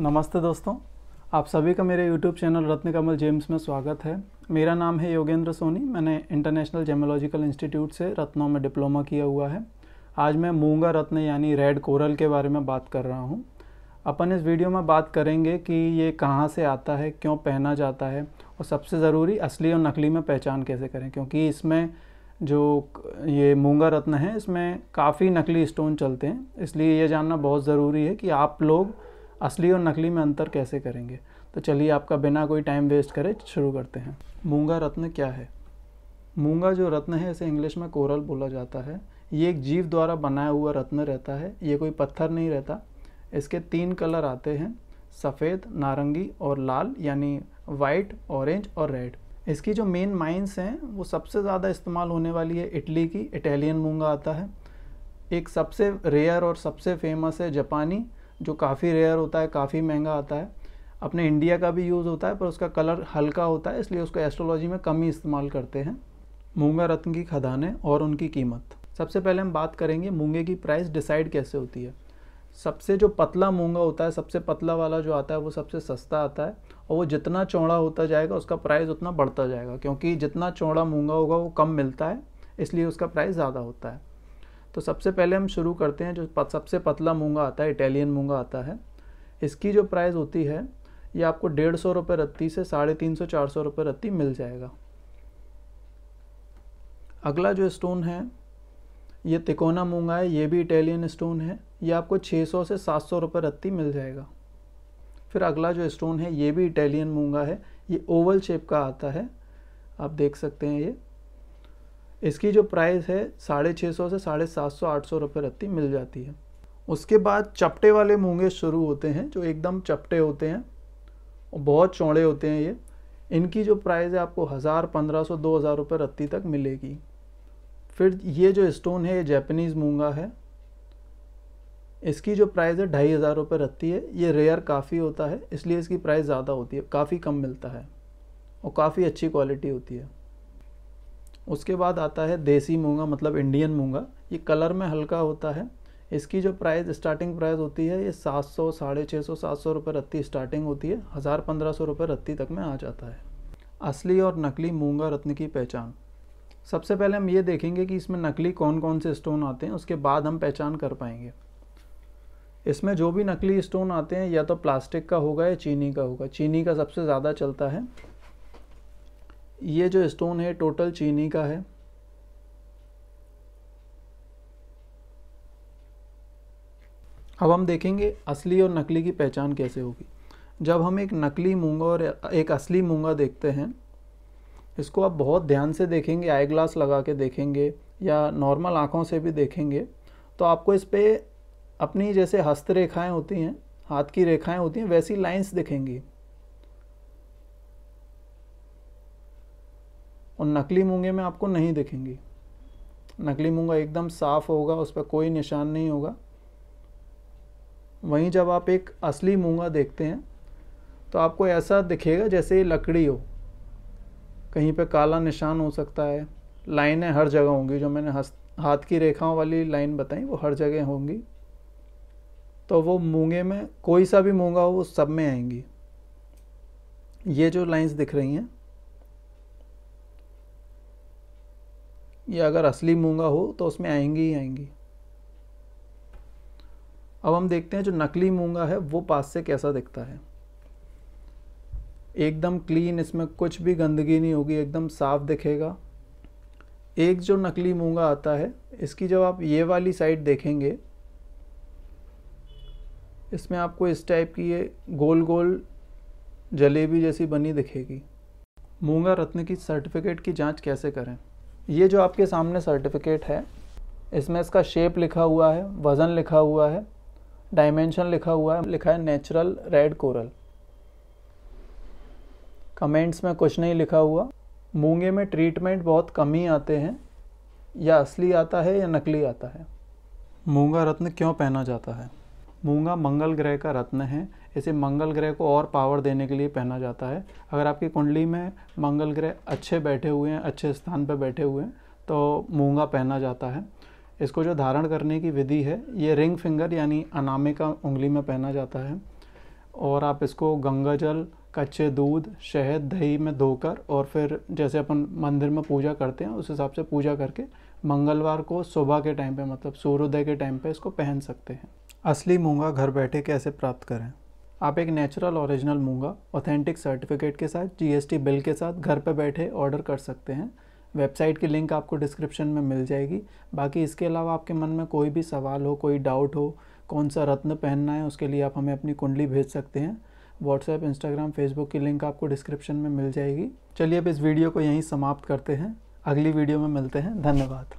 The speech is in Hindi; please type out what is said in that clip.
नमस्ते दोस्तों आप सभी का मेरे YouTube channel Ratna Kamal gems में स्वागत है मेरा नाम है योगेंद्र सोनी मैंने इंटरनेशनल जेमोलॉजिकल इंस्टीट्यूट से रत्नों में डिप्लोमा किया हुआ है आज मैं मूंगा रत्न यानी रेड कोरल के बारे में बात कर रहा हूँ अपन इस वीडियो में बात करेंगे कि ये कहाँ से आता है क्यों पहना जाता है और सबसे ज़रूरी असली और नकली में पहचान कैसे करें क्योंकि इसमें जो ये मूंगा रत्न है इसमें काफ़ी नकली स्टोन चलते हैं इसलिए ये जानना बहुत ज़रूरी है कि आप लोग असली और नकली में अंतर कैसे करेंगे तो चलिए आपका बिना कोई टाइम वेस्ट करे शुरू करते हैं मूंगा रत्न क्या है मूंगा जो रत्न है इसे इंग्लिश में कोरल बोला जाता है ये एक जीव द्वारा बनाया हुआ रत्न रहता है ये कोई पत्थर नहीं रहता इसके तीन कलर आते हैं सफ़ेद नारंगी और लाल यानी वाइट ऑरेंज और रेड इसकी जो मेन माइंस हैं वो सबसे ज़्यादा इस्तेमाल होने वाली है इटली की इटालियन मूंगा आता है एक सबसे रेयर और सबसे फेमस है जापानी जो काफ़ी रेयर होता है काफ़ी महंगा आता है अपने इंडिया का भी यूज़ होता है पर उसका कलर हल्का होता है इसलिए उसको एस्ट्रोलॉजी में कम ही इस्तेमाल करते हैं मूंगा रत्न की खदानें और उनकी कीमत सबसे पहले हम बात करेंगे मूंगे की प्राइस डिसाइड कैसे होती है सबसे जो पतला मूंगा होता है सबसे पतला वाला जो आता है वो सबसे सस्ता आता है और वो जितना चौड़ा होता जाएगा उसका प्राइस उतना बढ़ता जाएगा क्योंकि जितना चौड़ा मूंगा होगा वो कम मिलता है इसलिए उसका प्राइस ज़्यादा होता है तो सबसे पहले हम शुरू करते हैं जो सबसे पतला मूंगा आता है इटालियन मूंगा आता है इसकी जो प्राइस होती है ये आपको डेढ़ सौ रुपये रत्ती से साढ़े तीन सौ चार सौ रुपये रत्ती मिल जाएगा अगला जो स्टोन है ये तिकोना मूंगा है ये भी इटालियन स्टोन है ये आपको 600 से 700 रुपये रत्ती मिल जाएगा फिर अगला जो स्टोन है ये भी इटालियन मूंगा है ये ओवल शेप का आता है आप देख सकते हैं ये इसकी जो प्राइस है साढ़े छः सौ से साढ़े सात सौ आठ सौ रुपये रत्ती मिल जाती है उसके बाद चपटे वाले मूँगे शुरू होते हैं जो एकदम चपटे होते हैं और बहुत चौड़े होते हैं ये इनकी जो प्राइस है आपको हज़ार पंद्रह सौ दो हज़ार रुपये रत्ती तक मिलेगी फिर ये जो स्टोन है ये जैपनीज़ मूँगा है इसकी जो प्राइस है ढाई हज़ार रुपये रत्ती है ये रेयर काफ़ी होता है इसलिए इसकी प्राइस ज़्यादा होती है काफ़ी कम मिलता है और काफ़ी अच्छी क्वालिटी होती है उसके बाद आता है देसी मूंगा मतलब इंडियन मूंगा ये कलर में हल्का होता है इसकी जो प्राइस स्टार्टिंग प्राइस होती है ये सात सौ साढ़े छः सौ सात सौ रुपये रत्ती स्टार्टिंग होती है हज़ार पंद्रह सौ रुपये रत्ती तक में आ जाता है असली और नकली मूंगा रत्न की पहचान सबसे पहले हम ये देखेंगे कि इसमें नकली कौन कौन से स्टोन आते हैं उसके बाद हम पहचान कर पाएंगे इसमें जो भी नकली स्टोन आते हैं या तो प्लास्टिक का होगा या चीनी का होगा चीनी का सबसे ज़्यादा चलता है ये जो स्टोन है टोटल चीनी का है अब हम देखेंगे असली और नकली की पहचान कैसे होगी जब हम एक नकली मूंगा और एक असली मूंगा देखते हैं इसको आप बहुत ध्यान से देखेंगे आई ग्लास लगा के देखेंगे या नॉर्मल आँखों से भी देखेंगे तो आपको इस पर अपनी जैसे हस्तरेखाएँ होती हैं हाथ की रेखाएँ होती हैं वैसी लाइंस दिखेंगी और नकली मूँगे में आपको नहीं दिखेंगी नकली मूँगा एकदम साफ़ होगा उस पर कोई निशान नहीं होगा वहीं जब आप एक असली मूँगा देखते हैं तो आपको ऐसा दिखेगा जैसे ये लकड़ी हो कहीं पे काला निशान हो सकता है लाइनें हर जगह होंगी जो मैंने हाथ की रेखाओं वाली लाइन बताई वो हर जगह होंगी तो वो मूँगे में कोई सा भी मूँगा हो वो सब में आएंगी ये जो लाइंस दिख रही हैं या अगर असली मूंगा हो तो उसमें आएंगी ही आएंगी अब हम देखते हैं जो नकली मूंगा है वो पास से कैसा दिखता है एकदम क्लीन इसमें कुछ भी गंदगी नहीं होगी एकदम साफ दिखेगा एक जो नकली मूंगा आता है इसकी जब आप ये वाली साइड देखेंगे इसमें आपको इस टाइप की ये गोल गोल जलेबी जैसी बनी दिखेगी मूंगा रत्न की सर्टिफिकेट की जांच कैसे करें ये जो आपके सामने सर्टिफिकेट है इसमें इसका शेप लिखा हुआ है वज़न लिखा हुआ है डायमेंशन लिखा हुआ है लिखा है नेचुरल रेड कोरल कमेंट्स में कुछ नहीं लिखा हुआ मूंगे में ट्रीटमेंट बहुत कम ही आते हैं या असली आता है या नकली आता है मूंगा रत्न क्यों पहना जाता है मूंगा मंगल ग्रह का रत्न है इसे मंगल ग्रह को और पावर देने के लिए पहना जाता है अगर आपकी कुंडली में मंगल ग्रह अच्छे बैठे हुए हैं अच्छे स्थान पर बैठे हुए हैं तो मूंगा पहना जाता है इसको जो धारण करने की विधि है ये रिंग फिंगर यानी अनामिका उंगली में पहना जाता है और आप इसको गंगा जल कच्चे दूध शहद दही में धोकर और फिर जैसे अपन मंदिर में पूजा करते हैं उस हिसाब से पूजा करके मंगलवार को सुबह के टाइम पे मतलब सूर्योदय के टाइम पे इसको पहन सकते हैं असली मूंगा घर बैठे कैसे प्राप्त करें आप एक नेचुरल ओरिजिनल मूंगा ऑथेंटिक सर्टिफिकेट के साथ जीएसटी बिल के साथ घर पर बैठे ऑर्डर कर सकते हैं वेबसाइट की लिंक आपको डिस्क्रिप्शन में मिल जाएगी बाकी इसके अलावा आपके मन में कोई भी सवाल हो कोई डाउट हो कौन सा रत्न पहनना है उसके लिए आप हमें अपनी कुंडली भेज सकते हैं व्हाट्सएप इंस्टाग्राम फेसबुक की लिंक आपको डिस्क्रिप्शन में मिल जाएगी चलिए अब इस वीडियो को यहीं समाप्त करते हैं अगली वीडियो में मिलते हैं धन्यवाद